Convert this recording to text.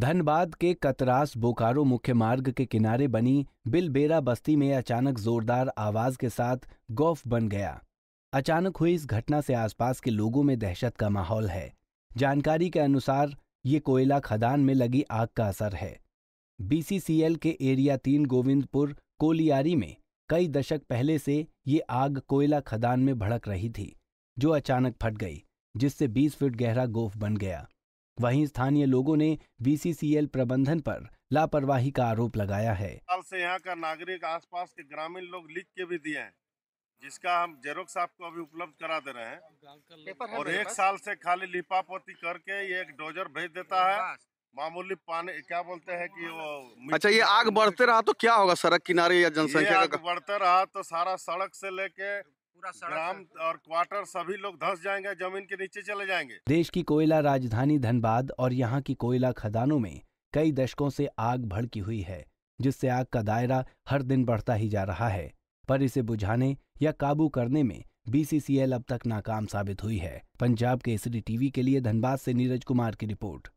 धनबाद के कतरास बोकारो मुख्य मार्ग के किनारे बनी बिलबेरा बस्ती में अचानक जोरदार आवाज के साथ गौफ बन गया अचानक हुई इस घटना से आसपास के लोगों में दहशत का माहौल है जानकारी के अनुसार ये कोयला खदान में लगी आग का असर है बीसीसीएल के एरिया तीन गोविंदपुर कोलियारी में कई दशक पहले से ये आग कोयला खदान में भड़क रही थी जो अचानक फट गई जिससे 20 फीट गहरा गोफ बन गया वहीं स्थानीय लोगों ने बीसीसीएल प्रबंधन पर लापरवाही का आरोप लगाया है कल से यहाँ का नागरिक आसपास के ग्रामीण लोग लिख के भी दिए हैं जिसका हम जेरोक्स आपको अभी उपलब्ध करा दे रहे हैं और एक साल से खाली लिपापोती करके ये एक डोजर भेज देता है मामूली पानी क्या बोलते हैं कि वो अच्छा ये आग बढ़ते रहा तो क्या होगा सड़क किनारे या जनसंख्या बढ़ते रहा तो सारा सड़क से लेके ग्राम और क्वार्टर सभी लोग धस जाएंगे जमीन के नीचे चले जाएंगे देश की कोयला राजधानी धनबाद और यहाँ की कोयला खदानों में कई दशकों से आग भड़की हुई है जिससे आग का दायरा हर दिन बढ़ता ही जा रहा है पर इसे बुझाने या काबू करने में बीसीसीएल अब तक नाकाम साबित हुई है पंजाब के एसडी टीवी के लिए धनबाद से नीरज कुमार की रिपोर्ट